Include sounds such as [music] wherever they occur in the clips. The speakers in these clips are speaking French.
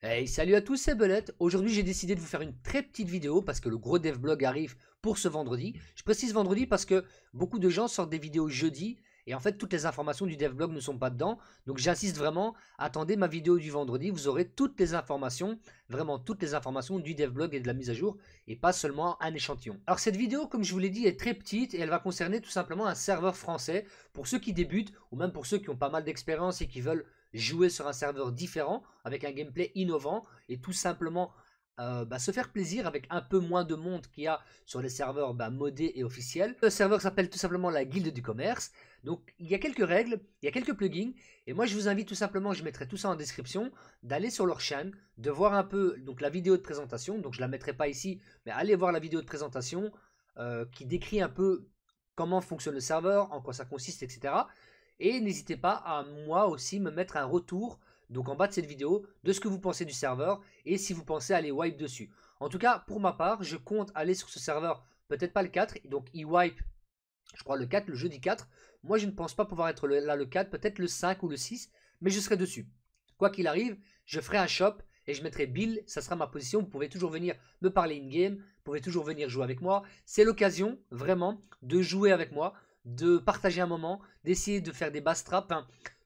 Hey, salut à tous, c'est Belette. Aujourd'hui, j'ai décidé de vous faire une très petite vidéo parce que le gros dev blog arrive pour ce vendredi. Je précise vendredi parce que beaucoup de gens sortent des vidéos jeudi et en fait, toutes les informations du dev blog ne sont pas dedans. Donc, j'insiste vraiment, attendez ma vidéo du vendredi, vous aurez toutes les informations, vraiment toutes les informations du dev blog et de la mise à jour et pas seulement un échantillon. Alors, cette vidéo, comme je vous l'ai dit, est très petite et elle va concerner tout simplement un serveur français pour ceux qui débutent ou même pour ceux qui ont pas mal d'expérience et qui veulent jouer sur un serveur différent, avec un gameplay innovant, et tout simplement euh, bah, se faire plaisir avec un peu moins de monde qu'il y a sur les serveurs bah, modés et officiels. Le serveur s'appelle tout simplement la guilde du commerce. Donc il y a quelques règles, il y a quelques plugins. Et moi je vous invite tout simplement, je mettrai tout ça en description, d'aller sur leur chaîne, de voir un peu donc, la vidéo de présentation. Donc je ne la mettrai pas ici, mais allez voir la vidéo de présentation euh, qui décrit un peu comment fonctionne le serveur, en quoi ça consiste, etc. Et n'hésitez pas à moi aussi me mettre un retour, donc en bas de cette vidéo, de ce que vous pensez du serveur et si vous pensez aller wipe dessus. En tout cas, pour ma part, je compte aller sur ce serveur, peut-être pas le 4, donc il wipe, je crois, le 4, le jeudi 4. Moi, je ne pense pas pouvoir être là le 4, peut-être le 5 ou le 6, mais je serai dessus. Quoi qu'il arrive, je ferai un shop et je mettrai Bill, ça sera ma position. Vous pouvez toujours venir me parler in-game, vous pouvez toujours venir jouer avec moi. C'est l'occasion, vraiment, de jouer avec moi de partager un moment, d'essayer de faire des bass traps.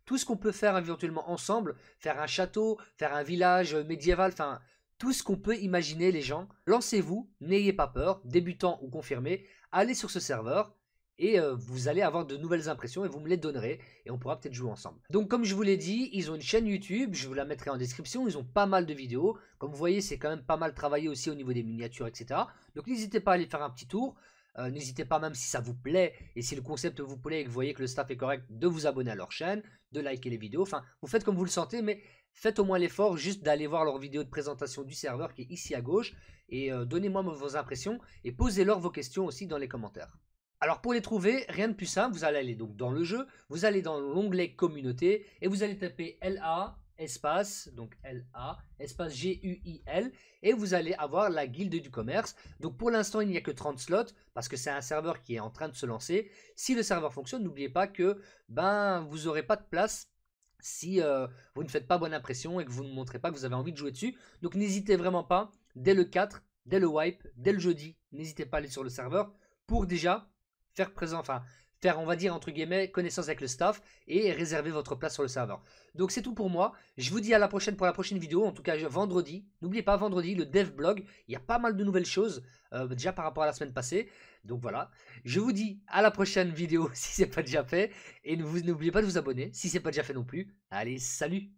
Tout ce qu'on peut faire éventuellement ensemble, faire un château, faire un village médiéval, enfin tout ce qu'on peut imaginer les gens. Lancez-vous, n'ayez pas peur, débutant ou confirmé, allez sur ce serveur et euh, vous allez avoir de nouvelles impressions et vous me les donnerez et on pourra peut-être jouer ensemble. Donc comme je vous l'ai dit, ils ont une chaîne YouTube, je vous la mettrai en description, ils ont pas mal de vidéos. Comme vous voyez, c'est quand même pas mal travaillé aussi au niveau des miniatures, etc. Donc n'hésitez pas à aller faire un petit tour. Euh, n'hésitez pas, même si ça vous plaît et si le concept vous plaît et que vous voyez que le staff est correct, de vous abonner à leur chaîne, de liker les vidéos. Enfin, vous faites comme vous le sentez, mais faites au moins l'effort juste d'aller voir leur vidéo de présentation du serveur qui est ici à gauche et euh, donnez-moi vos impressions et posez-leur vos questions aussi dans les commentaires. Alors pour les trouver, rien de plus simple, vous allez aller donc dans le jeu, vous allez dans l'onglet communauté et vous allez taper LA espace, donc L-A, espace G-U-I-L, et vous allez avoir la guilde du commerce. Donc pour l'instant, il n'y a que 30 slots, parce que c'est un serveur qui est en train de se lancer. Si le serveur fonctionne, n'oubliez pas que ben, vous n'aurez pas de place si euh, vous ne faites pas bonne impression et que vous ne montrez pas que vous avez envie de jouer dessus. Donc n'hésitez vraiment pas, dès le 4, dès le wipe, dès le jeudi, n'hésitez pas à aller sur le serveur pour déjà faire présent, enfin faire, on va dire, entre guillemets, connaissance avec le staff et réserver votre place sur le serveur. Donc c'est tout pour moi. Je vous dis à la prochaine pour la prochaine vidéo, en tout cas vendredi. N'oubliez pas, vendredi, le dev blog, il y a pas mal de nouvelles choses, euh, déjà par rapport à la semaine passée. Donc voilà, je vous dis à la prochaine vidéo [laughs] si c'est pas déjà fait. Et n'oubliez pas de vous abonner si c'est pas déjà fait non plus. Allez, salut